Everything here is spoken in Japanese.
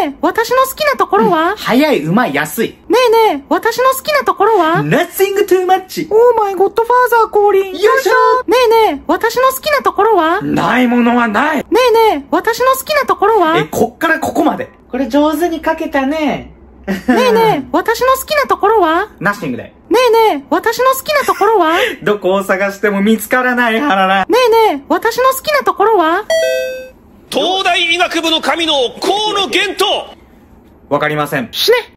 ねえ、私の好きなところは、うん、早い、うまい、安い。ねえねえ、私の好きなところは ?Nothing too much! オーマイゴッドファーザー降臨よいしょねえねえ、私の好きなところはないものはないねえねえ、私の好きなところはえ、こっからここまで。これ上手に書けたね。ねえねえ、私の好きなところはナッシングで。ねえねえ、私の好きなところは どこを探しても見つからない、ハララ。ねえねえ、私の好きなところは医学部の神の河野源とわかりません。死ね